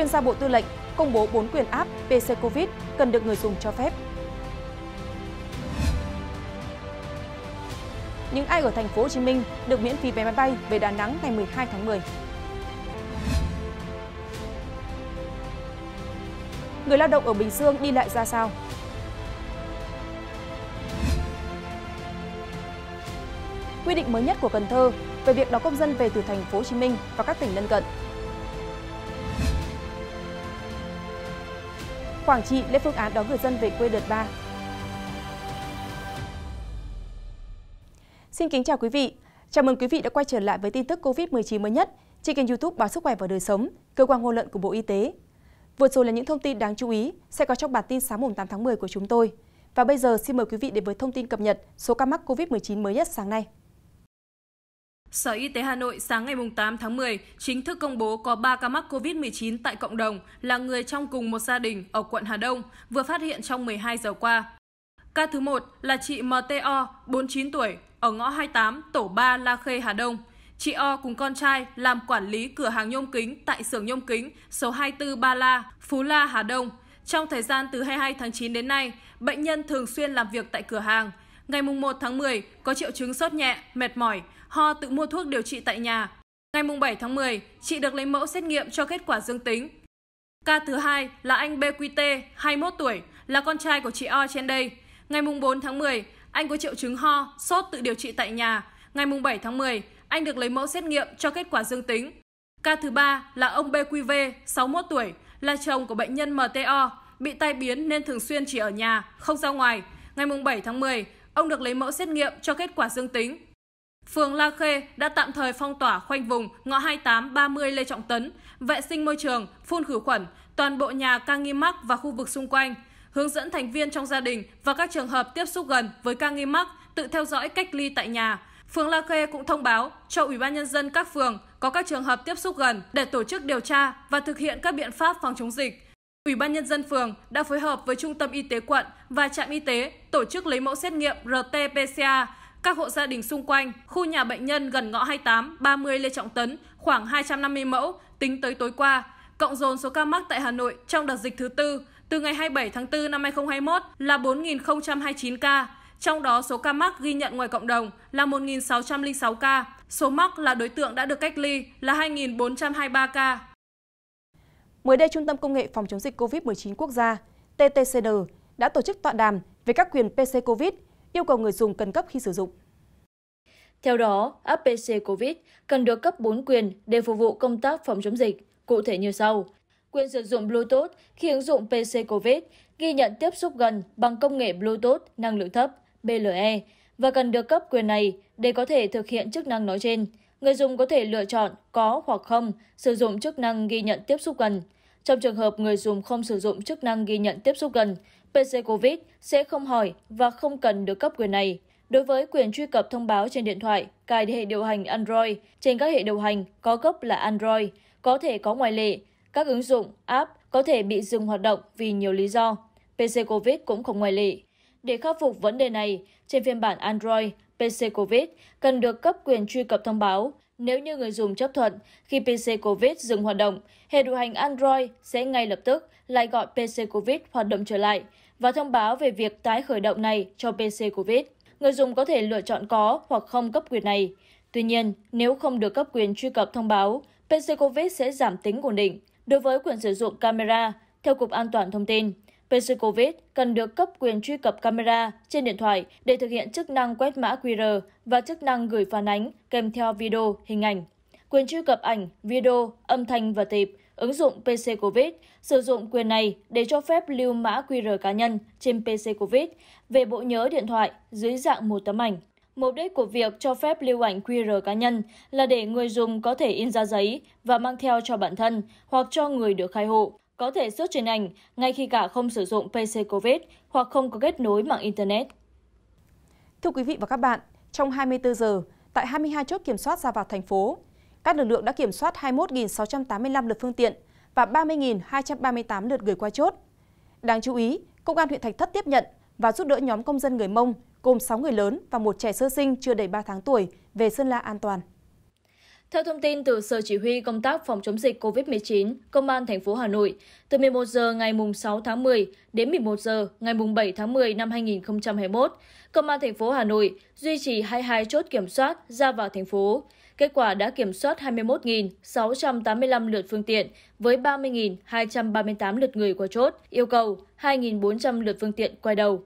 chuyên gia Bộ Tư lệnh công bố 4 quyền app PC Covid cần được người dùng cho phép. Những ai ở thành phố Hồ Chí Minh được miễn phí vé máy bay về Đà Nẵng ngày 12 tháng 10. Người lao động ở Bình Dương đi lại ra sao? Quy định mới nhất của Cần Thơ về việc đón công dân về từ thành phố Hồ Chí Minh và các tỉnh lân cận Quảng Trị lên phương án đón người dân về quê đợt 3. Xin kính chào quý vị. Chào mừng quý vị đã quay trở lại với tin tức COVID-19 mới nhất trên kênh YouTube Báo Sức khỏe và Đời sống, cơ quan ngôn luận của Bộ Y tế. Vừa rồi là những thông tin đáng chú ý sẽ có trong bản tin sáng mùng 8 tháng 10 của chúng tôi. Và bây giờ xin mời quý vị đến với thông tin cập nhật số ca mắc COVID-19 mới nhất sáng nay. Sở Y tế Hà Nội sáng ngày 8 tháng 10 chính thức công bố có 3 ca mắc COVID-19 tại cộng đồng là người trong cùng một gia đình ở quận Hà Đông vừa phát hiện trong 12 giờ qua. Ca thứ một là chị MTO, 49 tuổi, ở ngõ 28, tổ 3 La Khê, Hà Đông. Chị O cùng con trai làm quản lý cửa hàng nhôm kính tại xưởng nhôm kính số 24 Ba La, Phú La, Hà Đông. Trong thời gian từ 22 tháng 9 đến nay, bệnh nhân thường xuyên làm việc tại cửa hàng. Ngày 1 tháng 10 có triệu chứng sốt nhẹ, mệt mỏi, ho tự mua thuốc điều trị tại nhà. Ngày 7 tháng 10, chị được lấy mẫu xét nghiệm cho kết quả dương tính. Ca thứ hai là anh BQT, 21 tuổi, là con trai của chị O trên đây. Ngày 4 tháng 10, anh có triệu chứng ho, sốt tự điều trị tại nhà. Ngày 7 tháng 10, anh được lấy mẫu xét nghiệm cho kết quả dương tính. Ca thứ ba là ông BQV, 61 tuổi, là chồng của bệnh nhân MTO, bị tai biến nên thường xuyên chỉ ở nhà, không ra ngoài. Ngày 7 tháng 10, ông được lấy mẫu xét nghiệm cho kết quả dương tính. Phường La Khê đã tạm thời phong tỏa khoanh vùng ngõ 28 30 Lê Trọng Tấn, vệ sinh môi trường, phun khử khuẩn, toàn bộ nhà ca nghi mắc và khu vực xung quanh, hướng dẫn thành viên trong gia đình và các trường hợp tiếp xúc gần với ca nghi mắc tự theo dõi cách ly tại nhà. Phường La Khê cũng thông báo cho Ủy ban nhân dân các phường có các trường hợp tiếp xúc gần để tổ chức điều tra và thực hiện các biện pháp phòng chống dịch. Ủy ban nhân dân phường đã phối hợp với Trung tâm Y tế quận và trạm y tế tổ chức lấy mẫu xét nghiệm rt pcr các hộ gia đình xung quanh, khu nhà bệnh nhân gần ngõ 28, 30 Lê Trọng Tấn khoảng 250 mẫu tính tới tối qua, cộng dồn số ca mắc tại Hà Nội trong đợt dịch thứ tư từ ngày 27 tháng 4 năm 2021 là 4.029 ca, trong đó số ca mắc ghi nhận ngoài cộng đồng là 1.606 ca, số mắc là đối tượng đã được cách ly là 2.423 ca. Mới đây, Trung tâm Công nghệ Phòng chống dịch COVID-19 quốc gia TTCN đã tổ chức tọa đàm về các quyền PC COVID yêu cầu người dùng cần cấp khi sử dụng. Theo đó, app PC COVID cần được cấp 4 quyền để phục vụ công tác phòng chống dịch, cụ thể như sau. Quyền sử dụng Bluetooth khi ứng dụng PC COVID ghi nhận tiếp xúc gần bằng công nghệ Bluetooth năng lượng thấp BLE và cần được cấp quyền này để có thể thực hiện chức năng nói trên. Người dùng có thể lựa chọn có hoặc không sử dụng chức năng ghi nhận tiếp xúc gần trong trường hợp người dùng không sử dụng chức năng ghi nhận tiếp xúc gần, PC COVID sẽ không hỏi và không cần được cấp quyền này. Đối với quyền truy cập thông báo trên điện thoại, cài hệ điều hành Android trên các hệ điều hành có gốc là Android, có thể có ngoại lệ, các ứng dụng, app có thể bị dừng hoạt động vì nhiều lý do. PC COVID cũng không ngoại lệ. Để khắc phục vấn đề này, trên phiên bản Android, PC COVID cần được cấp quyền truy cập thông báo nếu như người dùng chấp thuận, khi PC COVID dừng hoạt động, hệ điều hành Android sẽ ngay lập tức lại gọi PC COVID hoạt động trở lại và thông báo về việc tái khởi động này cho PC COVID. Người dùng có thể lựa chọn có hoặc không cấp quyền này. Tuy nhiên, nếu không được cấp quyền truy cập thông báo, PC COVID sẽ giảm tính ổn định. Đối với quyền sử dụng camera, theo Cục An toàn Thông tin, pc covid cần được cấp quyền truy cập camera trên điện thoại để thực hiện chức năng quét mã qr và chức năng gửi phản ánh kèm theo video hình ảnh quyền truy cập ảnh video âm thanh và tệp ứng dụng pc covid sử dụng quyền này để cho phép lưu mã qr cá nhân trên pc covid về bộ nhớ điện thoại dưới dạng một tấm ảnh Mục đích của việc cho phép lưu ảnh QR cá nhân là để người dùng có thể in ra giấy và mang theo cho bản thân hoặc cho người được khai hộ, có thể xuất trên ảnh ngay khi cả không sử dụng PC COVID hoặc không có kết nối mạng Internet. Thưa quý vị và các bạn, trong 24 giờ, tại 22 chốt kiểm soát ra vào thành phố, các lực lượng đã kiểm soát 21.685 lượt phương tiện và 30.238 lượt người qua chốt. Đáng chú ý, Công an huyện Thạch Thất tiếp nhận và giúp đỡ nhóm công dân người Mông gồm 6 người lớn và một trẻ sơ sinh chưa đầy 3 tháng tuổi về Sơn La an toàn. Theo thông tin từ Sở Chỉ huy Công tác Phòng chống dịch COVID-19, Công an thành phố Hà Nội, từ 11 giờ ngày 6 tháng 10 đến 11 giờ ngày 7 tháng 10 năm 2021, Công an thành phố Hà Nội duy trì 22 chốt kiểm soát ra vào thành phố. Kết quả đã kiểm soát 21.685 lượt phương tiện với 30.238 lượt người qua chốt, yêu cầu 2.400 lượt phương tiện quay đầu.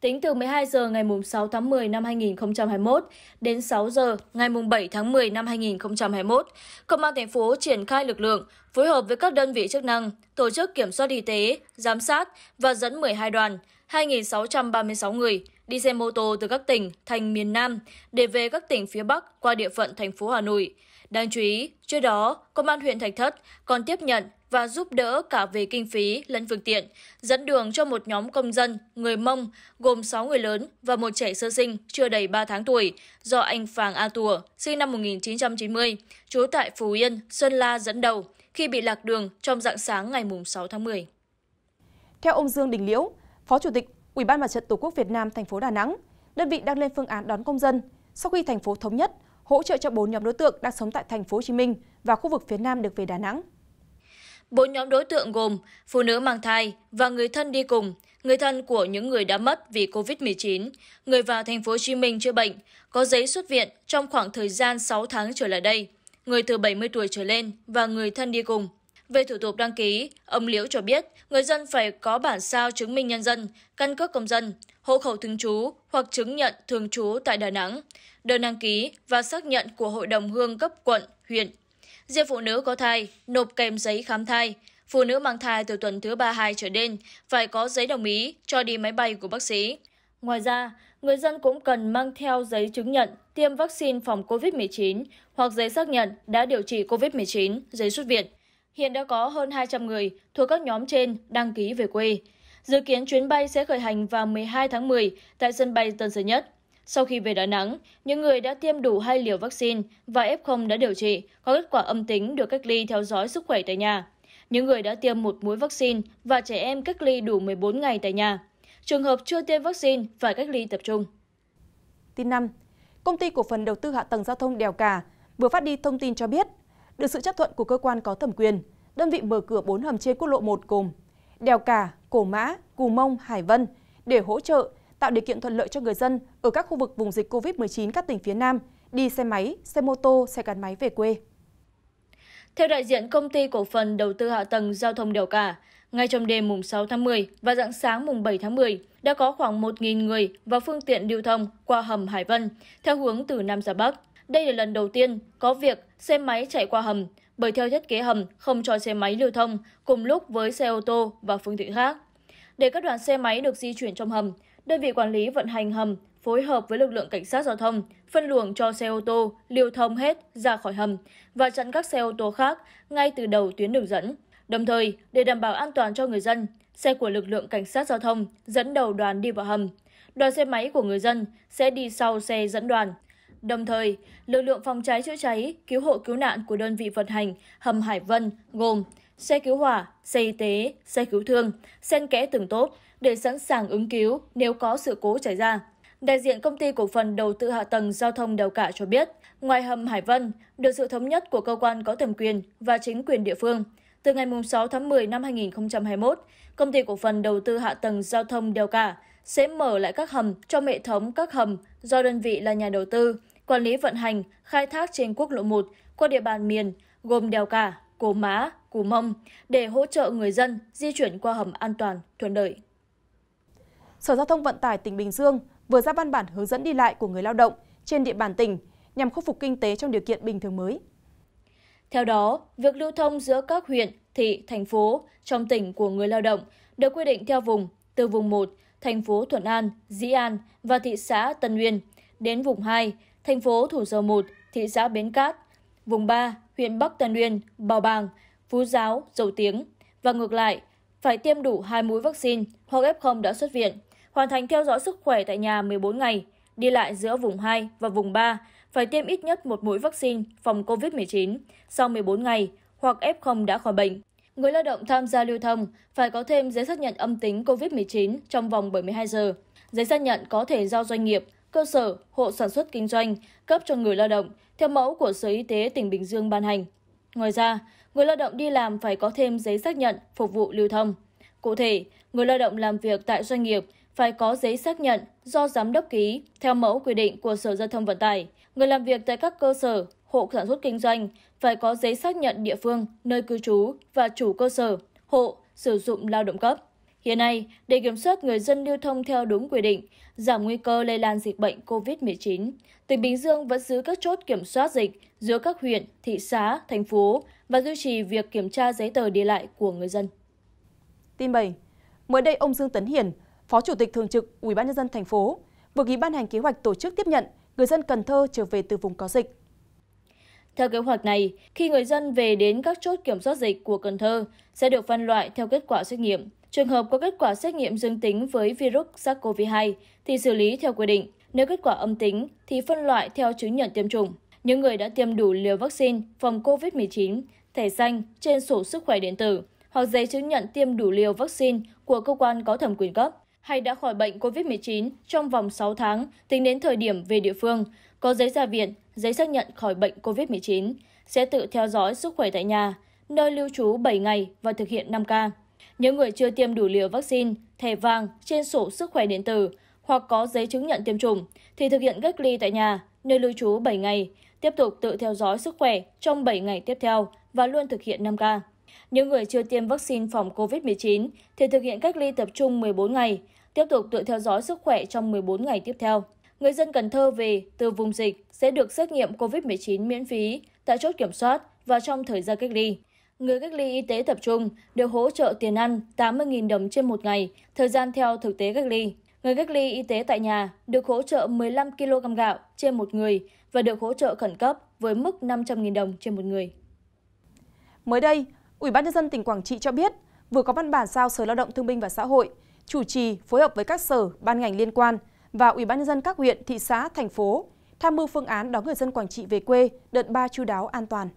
Tính từ 12 giờ ngày 6 tháng 10 năm 2021 đến 6 giờ ngày 7 tháng 10 năm 2021, Công an thành phố triển khai lực lượng phối hợp với các đơn vị chức năng, tổ chức kiểm soát y tế, giám sát và dẫn 12 đoàn, 2.636 người đi xe mô tô từ các tỉnh thành miền Nam để về các tỉnh phía Bắc qua địa phận thành phố Hà Nội. Đáng chú ý, trước đó, Công an huyện Thạch Thất còn tiếp nhận và giúp đỡ cả về kinh phí lẫn phương tiện, dẫn đường cho một nhóm công dân người Mông gồm 6 người lớn và một trẻ sơ sinh chưa đầy 3 tháng tuổi do anh Phàng A Tùa, sinh năm 1990, trú tại Phú Yên, Sơn La dẫn đầu khi bị lạc đường trong dạng sáng ngày 6 tháng 10. Theo ông Dương Đình Liễu, Phó Chủ tịch Ủy ban Mặt trận Tổ quốc Việt Nam thành phố Đà Nẵng, đơn vị đang lên phương án đón công dân sau khi thành phố thống nhất hỗ trợ cho 4 nhóm đối tượng đang sống tại thành phố Hồ Chí Minh và khu vực phía Nam được về Đà Nẵng. Bốn nhóm đối tượng gồm phụ nữ mang thai và người thân đi cùng, người thân của những người đã mất vì COVID-19, người vào thành phố Hồ Chí Minh chữa bệnh, có giấy xuất viện trong khoảng thời gian 6 tháng trở lại đây, người từ 70 tuổi trở lên và người thân đi cùng. Về thủ tục đăng ký, ông Liễu cho biết người dân phải có bản sao chứng minh nhân dân, căn cước công dân, hộ khẩu thường trú hoặc chứng nhận thường trú tại Đà Nẵng, đơn đăng ký và xác nhận của Hội đồng Hương cấp quận, huyện riêng phụ nữ có thai nộp kèm giấy khám thai phụ nữ mang thai từ tuần thứ ba hai trở lên phải có giấy đồng ý cho đi máy bay của bác sĩ ngoài ra người dân cũng cần mang theo giấy chứng nhận tiêm vaccine phòng COVID-19 hoặc giấy xác nhận đã điều trị COVID-19, giấy xuất viện. Hiện đã có hơn 200 người thuộc các nhóm trên đăng ký về quê. Dự kiến chuyến bay sẽ khởi hành vào 12 tháng 10 tại sân bay Tân Sơn Nhất sau khi về đà nẵng những người đã tiêm đủ hai liều vaccine và f đã điều trị có kết quả âm tính được cách ly theo dõi sức khỏe tại nhà những người đã tiêm một mũi vaccine và trẻ em cách ly đủ 14 ngày tại nhà. Trường hợp chưa tiêm vaccine phải cách ly tập trung. Tin 5. Công ty cổ phần đầu tư hạ tầng giao thông Đèo Cả vừa phát đi thông tin cho biết, được sự chấp thuận của cơ quan có thẩm quyền, đơn vị mở cửa 4 hầm trên quốc lộ 1 gồm Đèo Cả, Cổ Mã, Cù Mông, Hải Vân để hỗ trợ tạo điều kiện thuận lợi cho người dân ở các khu vực vùng dịch covid một chín các tỉnh phía Nam đi xe máy, xe mô tô, xe gắn máy về quê. Theo đại diện công ty cổ phần đầu tư hạ tầng giao thông đèo cả, ngay trong đêm mùng 6 tháng 10 và dạng sáng mùng 7 tháng 10 đã có khoảng 1.000 người và phương tiện lưu thông qua hầm Hải Vân theo hướng từ Nam ra Bắc. Đây là lần đầu tiên có việc xe máy chạy qua hầm bởi theo thiết kế hầm không cho xe máy lưu thông cùng lúc với xe ô tô và phương tiện khác. Để các đoàn xe máy được di chuyển trong hầm đơn vị quản lý vận hành hầm phối hợp với lực lượng cảnh sát giao thông phân luồng cho xe ô tô lưu thông hết ra khỏi hầm và chặn các xe ô tô khác ngay từ đầu tuyến đường dẫn. Đồng thời, để đảm bảo an toàn cho người dân, xe của lực lượng cảnh sát giao thông dẫn đầu đoàn đi vào hầm. Đoàn xe máy của người dân sẽ đi sau xe dẫn đoàn. Đồng thời, lực lượng phòng cháy chữa cháy, cứu hộ cứu nạn của đơn vị vận hành hầm Hải Vân gồm xe cứu hỏa, xe y tế, xe cứu thương, xen kẽ từng tốp, để sẵn sàng ứng cứu nếu có sự cố xảy ra. Đại diện công ty cổ phần đầu tư hạ tầng giao thông Đèo Cả cho biết, ngoài hầm Hải Vân, được sự thống nhất của cơ quan có thẩm quyền và chính quyền địa phương, từ ngày 6 tháng 10 năm 2021, công ty cổ phần đầu tư hạ tầng giao thông Đèo Cả sẽ mở lại các hầm trong hệ thống các hầm do đơn vị là nhà đầu tư, quản lý vận hành, khai thác trên quốc lộ 1 qua địa bàn miền gồm Đèo Cả, Cổ Má, Cù Mông để hỗ trợ người dân di chuyển qua hầm an toàn, thuận lợi sở giao thông vận tải tỉnh Bình Dương vừa ra văn bản hướng dẫn đi lại của người lao động trên địa bàn tỉnh nhằm khôi phục kinh tế trong điều kiện bình thường mới. Theo đó, việc lưu thông giữa các huyện, thị, thành phố trong tỉnh của người lao động được quy định theo vùng, từ vùng 1, thành phố Thuận An, Dĩ An và thị xã Tân Uyên, đến vùng 2, thành phố Thủ Dầu Một, thị xã Bến Cát, vùng 3, huyện Bắc Tân Uyên, Bào Bàng, Phú Giáo, Dầu Tiếng và ngược lại, phải tiêm đủ hai mũi vaccine hoặc F0 đã xuất viện hoàn thành theo dõi sức khỏe tại nhà 14 ngày, đi lại giữa vùng 2 và vùng 3 phải tiêm ít nhất một mũi vaccine phòng COVID-19 sau 14 ngày hoặc F0 đã khỏi bệnh. Người lao động tham gia lưu thông phải có thêm giấy xác nhận âm tính COVID-19 trong vòng 72 giờ. Giấy xác nhận có thể do doanh nghiệp, cơ sở, hộ sản xuất kinh doanh cấp cho người lao động theo mẫu của Sở Y tế tỉnh Bình Dương ban hành. Ngoài ra, người lao động đi làm phải có thêm giấy xác nhận phục vụ lưu thông. Cụ thể, người lao động làm việc tại doanh nghiệp phải có giấy xác nhận do giám đốc ký theo mẫu quy định của Sở Giao thông Vận tải. Người làm việc tại các cơ sở, hộ sản xuất kinh doanh phải có giấy xác nhận địa phương, nơi cư trú và chủ cơ sở, hộ sử dụng lao động cấp. Hiện nay, để kiểm soát người dân lưu thông theo đúng quy định, giảm nguy cơ lây lan dịch bệnh COVID-19, tỉnh Bình Dương vẫn giữ các chốt kiểm soát dịch giữa các huyện, thị xã, thành phố và duy trì việc kiểm tra giấy tờ đi lại của người dân. Tin 7. Mới đây, ông Dương Tấn Hiển, Phó Chủ tịch Thường trực ubnd thành phố vừa ký ban hành kế hoạch tổ chức tiếp nhận người dân Cần Thơ trở về từ vùng có dịch. Theo kế hoạch này, khi người dân về đến các chốt kiểm soát dịch của Cần Thơ sẽ được phân loại theo kết quả xét nghiệm. Trường hợp có kết quả xét nghiệm dương tính với virus SARS-CoV-2 thì xử lý theo quy định. Nếu kết quả âm tính thì phân loại theo chứng nhận tiêm chủng. Những người đã tiêm đủ liều vaccine phòng COVID-19, thẻ xanh trên sổ sức khỏe điện tử hoặc giấy chứng nhận tiêm đủ liều vaccine của cơ quan có thẩm quyền cấp hay đã khỏi bệnh COVID-19 trong vòng 6 tháng tính đến thời điểm về địa phương, có giấy ra viện, giấy xác nhận khỏi bệnh COVID-19, sẽ tự theo dõi sức khỏe tại nhà, nơi lưu trú 7 ngày và thực hiện 5K. Những người chưa tiêm đủ liều vaccine, thẻ vàng trên sổ sức khỏe điện tử hoặc có giấy chứng nhận tiêm chủng thì thực hiện cách ly tại nhà, nơi lưu trú 7 ngày, tiếp tục tự theo dõi sức khỏe trong 7 ngày tiếp theo và luôn thực hiện 5K. Những người chưa tiêm vaccine phòng COVID-19 thì thực hiện cách ly tập trung 14 ngày, tiếp tục tự theo dõi sức khỏe trong 14 ngày tiếp theo. Người dân Cần Thơ về từ vùng dịch sẽ được xét nghiệm COVID-19 miễn phí tại chốt kiểm soát và trong thời gian cách ly. Người cách ly y tế tập trung được hỗ trợ tiền ăn 80.000 đồng trên một ngày, thời gian theo thực tế cách ly. Người cách ly y tế tại nhà được hỗ trợ 15 kg gạo trên một người và được hỗ trợ khẩn cấp với mức 500.000 đồng trên một người. Mới đây, Ủy ban nhân dân tỉnh Quảng Trị cho biết vừa có văn bản giao Sở Lao động Thương binh và Xã hội chủ trì phối hợp với các sở, ban ngành liên quan và Ủy ban nhân dân các huyện, thị xã, thành phố tham mưu phương án đón người dân Quảng Trị về quê đợt 3 chú đáo an toàn.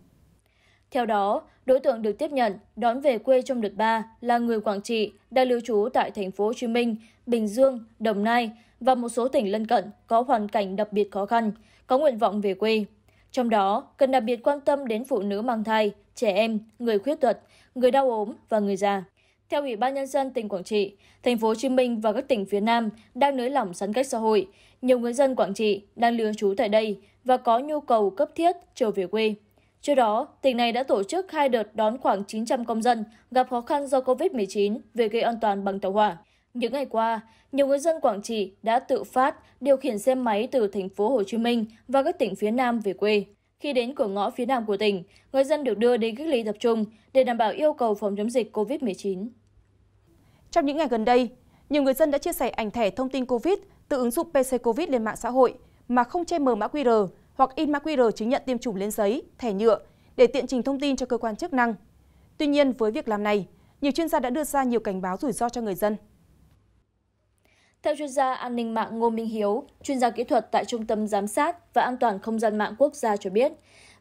Theo đó, đối tượng được tiếp nhận đón về quê trong đợt 3 là người Quảng Trị đang lưu trú tại thành phố Hồ Chí Minh, Bình Dương, Đồng Nai và một số tỉnh lân cận có hoàn cảnh đặc biệt khó khăn, có nguyện vọng về quê. Trong đó, cần đặc biệt quan tâm đến phụ nữ mang thai, trẻ em, người khuyết tật, người đau ốm và người già. Theo Ủy ban nhân dân tỉnh Quảng Trị, thành phố Hồ Chí Minh và các tỉnh phía Nam đang nới lỏng giãn cách xã hội. Nhiều người dân Quảng Trị đang lưu trú tại đây và có nhu cầu cấp thiết trở về quê. Trước đó, tỉnh này đã tổ chức hai đợt đón khoảng 900 công dân gặp khó khăn do COVID-19 về gây an toàn bằng tàu hỏa. Những ngày qua, nhiều người dân Quảng Trị đã tự phát điều khiển xe máy từ thành phố Hồ Chí Minh và các tỉnh phía Nam về quê. Khi đến cửa ngõ phía Nam của tỉnh, người dân được đưa đến cách ly tập trung để đảm bảo yêu cầu phòng chống dịch COVID-19. Trong những ngày gần đây, nhiều người dân đã chia sẻ ảnh thẻ thông tin COVID từ ứng dụng PC COVID lên mạng xã hội mà không che mờ mã QR hoặc in mã QR chứng nhận tiêm chủng lên giấy, thẻ nhựa để tiện trình thông tin cho cơ quan chức năng. Tuy nhiên, với việc làm này, nhiều chuyên gia đã đưa ra nhiều cảnh báo rủi ro cho người dân. Theo chuyên gia an ninh mạng Ngô Minh Hiếu, chuyên gia kỹ thuật tại Trung tâm Giám sát và An toàn Không gian mạng quốc gia cho biết,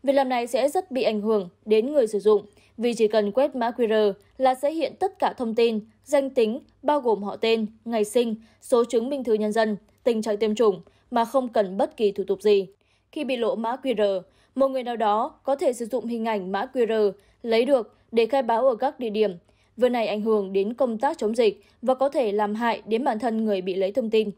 việc làm này sẽ rất bị ảnh hưởng đến người sử dụng vì chỉ cần quét mã QR là sẽ hiện tất cả thông tin, danh tính, bao gồm họ tên, ngày sinh, số chứng minh thư nhân dân, tình trạng tiêm chủng mà không cần bất kỳ thủ tục gì. Khi bị lộ mã QR, một người nào đó có thể sử dụng hình ảnh mã QR lấy được để khai báo ở các địa điểm Việc này ảnh hưởng đến công tác chống dịch và có thể làm hại đến bản thân người bị lấy thông tin.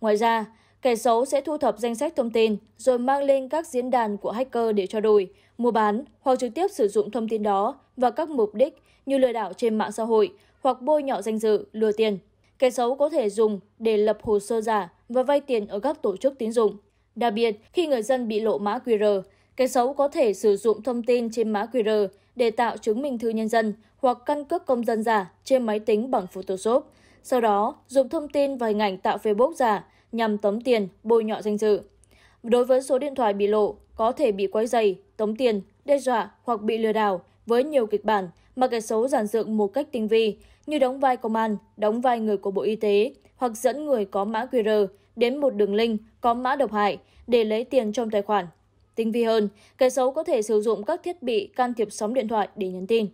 Ngoài ra, kẻ xấu sẽ thu thập danh sách thông tin rồi mang lên các diễn đàn của hacker để trao đổi, mua bán hoặc trực tiếp sử dụng thông tin đó vào các mục đích như lừa đảo trên mạng xã hội hoặc bôi nhọ danh dự, lừa tiền. Kẻ xấu có thể dùng để lập hồ sơ giả và vay tiền ở các tổ chức tín dụng. Đặc biệt, khi người dân bị lộ mã QR, kẻ xấu có thể sử dụng thông tin trên mã QR để tạo chứng minh thư nhân dân hoặc căn cước công dân giả trên máy tính bằng Photoshop, sau đó dùng thông tin và hình ảnh tạo Facebook giả nhằm tống tiền, bôi nhọ danh dự. Đối với số điện thoại bị lộ, có thể bị quấy dày, tống tiền, đe dọa hoặc bị lừa đảo với nhiều kịch bản mà kẻ xấu giản dựng một cách tinh vi như đóng vai công an, đóng vai người của Bộ Y tế hoặc dẫn người có mã QR đến một đường link có mã độc hại để lấy tiền trong tài khoản. Tinh vi hơn, kẻ xấu có thể sử dụng các thiết bị can thiệp sóng điện thoại để nhắn tin.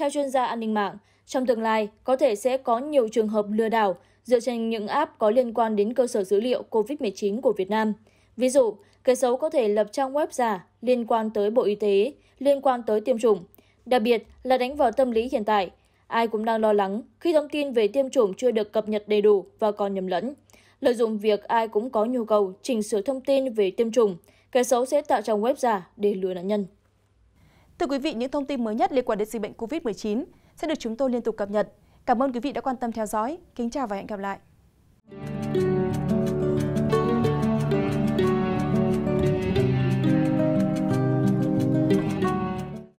Theo chuyên gia an ninh mạng, trong tương lai có thể sẽ có nhiều trường hợp lừa đảo dựa trên những app có liên quan đến cơ sở dữ liệu COVID-19 của Việt Nam. Ví dụ, kẻ xấu có thể lập trang web giả liên quan tới Bộ Y tế, liên quan tới tiêm chủng. Đặc biệt là đánh vào tâm lý hiện tại, ai cũng đang lo lắng khi thông tin về tiêm chủng chưa được cập nhật đầy đủ và còn nhầm lẫn. Lợi dụng việc ai cũng có nhu cầu chỉnh sửa thông tin về tiêm chủng, kẻ xấu sẽ tạo trang web giả để lừa nạn nhân. Thưa quý vị, những thông tin mới nhất liên quan đến dịch bệnh COVID-19 sẽ được chúng tôi liên tục cập nhật. Cảm ơn quý vị đã quan tâm theo dõi. Kính chào và hẹn gặp lại.